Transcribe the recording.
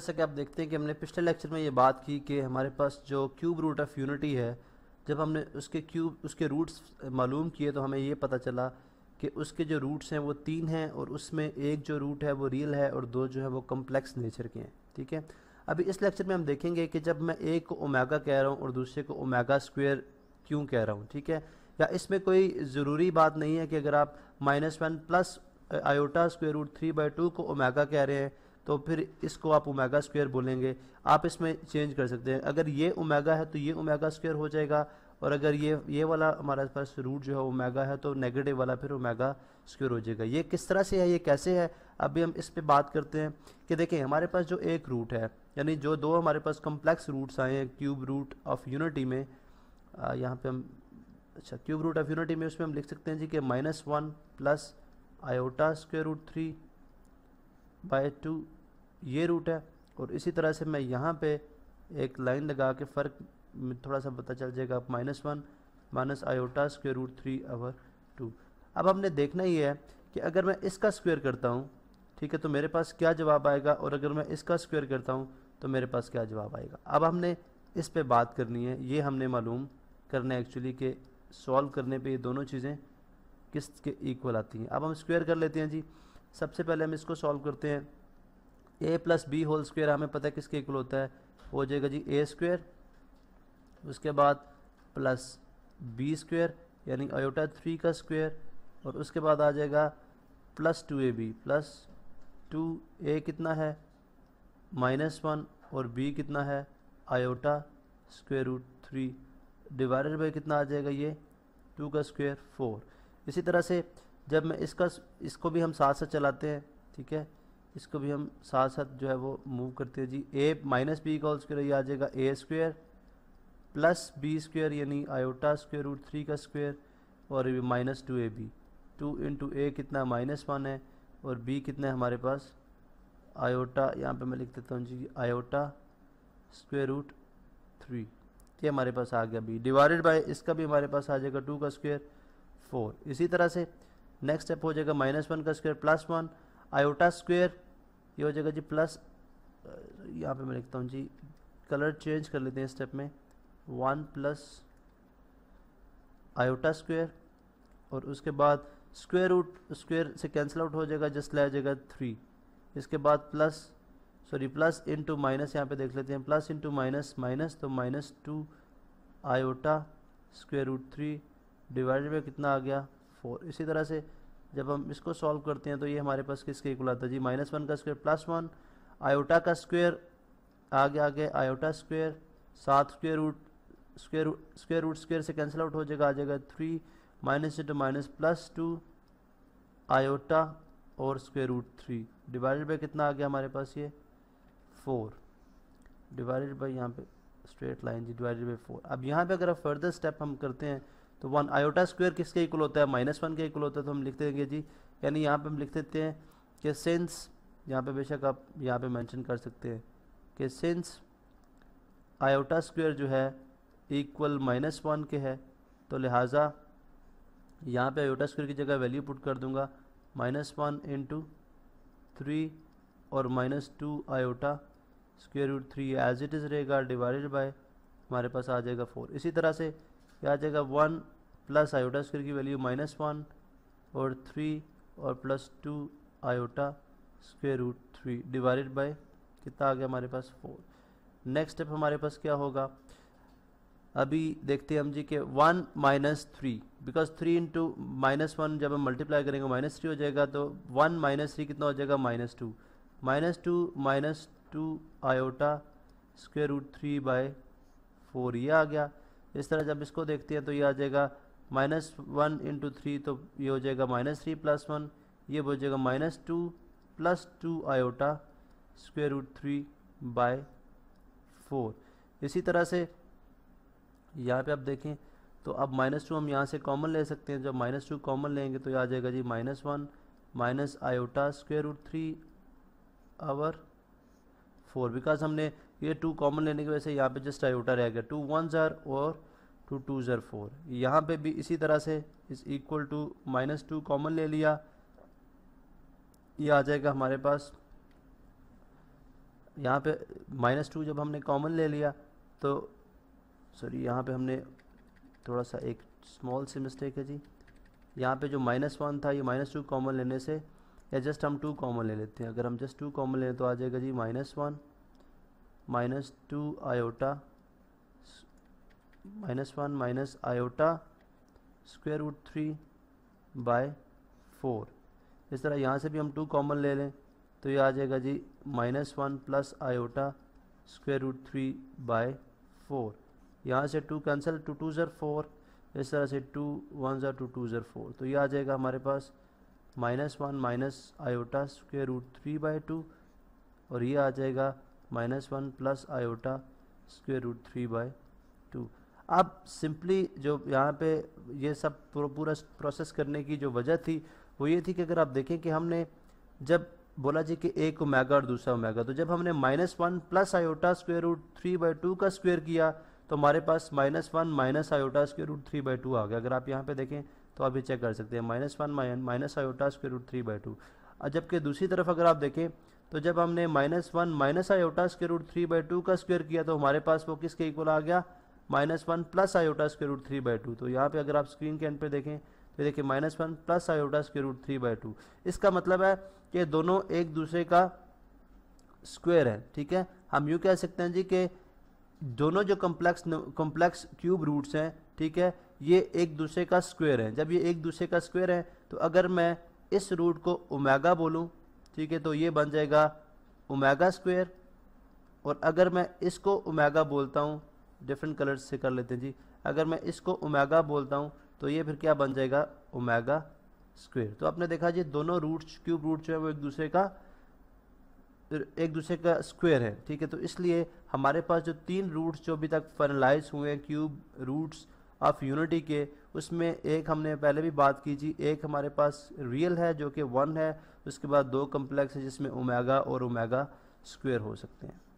जैसा कि आप देखते हैं कि हमने पिछले लेक्चर में ये बात की कि हमारे पास जो क्यूब रूट ऑफ यूनिटी है जब हमने उसके क्यूब उसके रूट्स मालूम किए तो हमें ये पता चला कि उसके जो रूट्स हैं वो तीन हैं और उसमें एक जो रूट है वो रियल है और दो जो है वो कम्प्लेक्स नेचर के हैं ठीक है अभी इस लेक्चर में हम देखेंगे कि जब मैं एक को ओमेगा कह रहा हूँ और दूसरे को ओमेगा स्क्वेयर क्यों कह रहा हूँ ठीक है या इसमें कोई ज़रूरी बात नहीं है कि अगर आप minus one plus iota square root three by two को ओमेगा कह रहे हैं तो फिर इसको आप ओमेगा स्क्वायर बोलेंगे आप इसमें चेंज कर सकते हैं अगर ये ओमेगा है तो ये ओमेगा स्क्वायर हो जाएगा और अगर ये ये वाला हमारे पास रूट जो है ओमेगा है तो नेगेटिव वाला फिर ओमेगा स्क्वायर हो जाएगा ये किस तरह से है ये कैसे है अभी हम इस पर बात करते हैं कि देखें हमारे पास जो एक रूट है यानी जो दो हमारे पास कम्प्लेक्स रूट्स आए हैं क्यूब रूट ऑफ यूनिटी में यहाँ पे हम अच्छा क्यूब रूट ऑफ यूनिटी में उसमें हम लिख सकते हैं जी कि minus one plus iota square root three by two ये रूट है और इसी तरह से मैं यहाँ पे एक लाइन लगा के फ़र्क थोड़ा सा पता चल जाएगा minus one minus iota square root three over two अब हमने देखना ही है कि अगर मैं इसका स्क्वेयर करता हूँ ठीक है तो मेरे पास क्या जवाब आएगा और अगर मैं इसका स्क्वेयर करता हूँ तो मेरे पास क्या जवाब आएगा अब हमने इस पर बात करनी है ये हमने मालूम करना है एक्चुअली कि सॉल्व करने पर ये दोनों चीज़ें किस के इक्वल आती हैं अब हम स्क्वेयर कर लेते हैं जी सबसे पहले हम इसको सॉल्व करते हैं A plus B whole square हमें पता है किसके इक्वल होता है हो जाएगा जी ए स्क्वायर उसके बाद प्लस बी स्क्वायर यानी अयोटा थ्री का स्क्वायर और उसके बाद आ जाएगा plus two A B plus two A कितना है माइनस वन और बी कितना है iota square root three divided by कितना आ जाएगा ये टू का स्क्वायर फोर इसी तरह से जब मैं इसका इसको भी हम साथ साथ चलाते हैं ठीक है इसको भी हम साथ साथ जो है वो मूव करते हैं जी ए माइनस बी का स्क्वेयर ये आ जाएगा A square plus B square यानी आयोटा स्क्वेयर रूट थ्री का स्क्वेयर और ये minus two A B two into A कितना माइनस वन है और बी कितना है हमारे पास आयोटा यहाँ पे मैं लिख देता हूँ जी आयोटा स्क्वेयर रूट थ्री ये हमारे पास आ गया बी डिवाइडेड बाय इसका भी हमारे पास आ जाएगा टू का स्क्वेयर फोर इसी तरह से नेक्स्ट स्टेप हो जाएगा माइनस वन का square plus one iota square ये हो जाएगा जी प्लस यहाँ पे मैं लिखता हूँ जी कलर चेंज कर लेते हैं स्टेप में वन प्लस आयोटा स्क्वायर और उसके बाद स्क्वायर रूट स्क्वायर से कैंसिल आउट हो जाएगा जस्ट ले जाएगा थ्री इसके बाद plus sorry plus into minus यहाँ पे देख लेते हैं प्लस इंटू माइनस माइनस तो minus two iota square root three divided में कितना आ गया फोर इसी तरह से जब हम इसको सॉल्व करते हैं तो ये हमारे पास किसके इक्वल आता है जी माइनस वन का स्क्वायर प्लस वन आयोटा का स्क्वायर आगे आगे आयोटा स्क्वायर सात square root square square root square से कैंसिल आउट हो जाएगा आ जाएगा three minus into minus plus two iota और square root three divided by कितना आ गया हमारे पास ये फोर डिवाइडेड बाई यहाँ पे स्ट्रेट लाइन जी डिवाइडेड बाई फोर अब यहाँ पे अगर आप फर्दर स्टेप हम करते हैं तो वन आयोटा स्क्वायर किसके इक्वल होता है माइनस वन के इक्वल होता है तो हम लिख देंगे जी यानी यहाँ पे हम लिख देते हैं कि सेंस यहाँ पे बेशक आप यहाँ पे मेंशन कर सकते हैं कि सेंस आयोटा स्क्वायर जो है इक्वल माइनस वन के है तो लिहाजा यहाँ पे आयोटा स्क्वायर की जगह वैल्यू पुट कर दूंगा माइनस वन इंटू थ्री और minus two iota square root three as it is रहेगा डिवाइडेड बाय हमारे पास आ जाएगा फोर इसी तरह से आ जाएगा वन प्लस आयोटा स्क्वेयर की वैल्यू माइनस वन और थ्री और plus two iota square root three divided by कितना आ गया हमारे पास फोर नेक्स्ट स्टेप हमारे पास क्या होगा अभी देखते हैं हम जी के one minus three because three into minus one जब हम मल्टीप्लाई करेंगे माइनस थ्री हो जाएगा तो वन माइनस थ्री कितना हो जाएगा minus two minus two minus two iota square root three by four ये आ गया इस तरह जब इसको देखते हैं तो ये आ जाएगा माइनस वन इंटू थ्री तो ये हो जाएगा माइनस थ्री प्लस वन ये हो जाएगा minus two plus two iota square root three by four इसी तरह से यहाँ पे आप देखें तो अब माइनस टू हम यहाँ से कॉमन ले सकते हैं जब माइनस टू कॉमन लेंगे तो ये आ जाएगा जी minus one minus iota square root three over four because हमने ये टू कॉमन लेने की वजह से यहाँ पे जस्ट आयोटा रह गया टू वन ज़ार और टू टू जर फोर यहाँ पर भी इसी तरह से इस equal to minus two common ले लिया ये आ जाएगा हमारे पास यहाँ पे माइनस टू जब हमने कॉमन ले लिया तो सॉरी यहाँ पे हमने थोड़ा सा एक स्मॉल सी मिस्टेक है जी यहाँ पे जो माइनस वन था ये माइनस टू कॉमन लेने से या जस्ट हम टू कॉमन ले लेते हैं अगर हम जस्ट टू कॉमन लें तो आ जाएगा जी minus one minus two iota minus one minus iota square root three by four इस तरह यहाँ से भी हम टू कॉमन ले लें तो ये आ जाएगा जी minus one plus iota square root three by four यहाँ से टू कैंसिल टू टू ज़र फोर इस तरह से टू वन ज़र टू टू ज़र फोर तो ये आ जाएगा हमारे पास minus one minus iota square root three by two और ये आ जाएगा minus one plus iota square root three by two अब सिंपली जो यहाँ पे ये सब पूरा प्रोसेस करने की जो वजह थी वो ये थी कि अगर आप देखें कि हमने जब बोला जी कि एक ओमेगा और दूसरा ओमेगा तो जब हमने minus one plus iota square root three by two का स्क्वेयर किया तो हमारे पास minus one minus iota square root three by two आ गया अगर आप यहाँ पे देखें तो आप ये चेक कर सकते हैं minus one minus iota square root three by two जबकि दूसरी तरफ अगर आप देखें तो जब हमने minus one minus iota square root three by two का स्क्वेयर किया तो हमारे पास वो किसके इक्वल आ गया minus one plus iota square root three by two तो यहाँ पे अगर आप स्क्रीन के एंड पे देखें तो देखिए minus one plus iota square root three by two इसका मतलब है कि दोनों एक दूसरे का स्क्वेयर है ठीक है हम यूँ कह सकते हैं जी कि दोनों जो कम्प्लेक्स कम्प्लेक्स क्यूब रूट्स हैं ठीक है ये एक दूसरे का स्क्वेयर है जब ये एक दूसरे का स्क्वेयर है तो अगर मैं इस रूट को ओमेगा बोलूँ ठीक है तो ये बन जाएगा ओमेगा स्क्वायर और अगर मैं इसको ओमेगा बोलता हूँ डिफरेंट कलर्स से कर लेते हैं जी अगर मैं इसको ओमेगा बोलता हूँ तो ये फिर क्या बन जाएगा ओमेगा स्क्वायर तो आपने देखा जी दोनों रूट्स क्यूब रूट जो है वो एक दूसरे का एक दूसरे का स्क्वायर है ठीक है तो इसलिए हमारे पास जो तीन रूट्स जो अभी तक फाइनलाइज हुए हैं क्यूब रूट्स ऑफ यूनिटी के उसमें एक हमने पहले भी बात की थी एक हमारे पास रियल है जो कि वन है उसके बाद दो कम्प्लेक्स है जिसमें ओमेगा और ओमेगा स्क्वेयर हो सकते हैं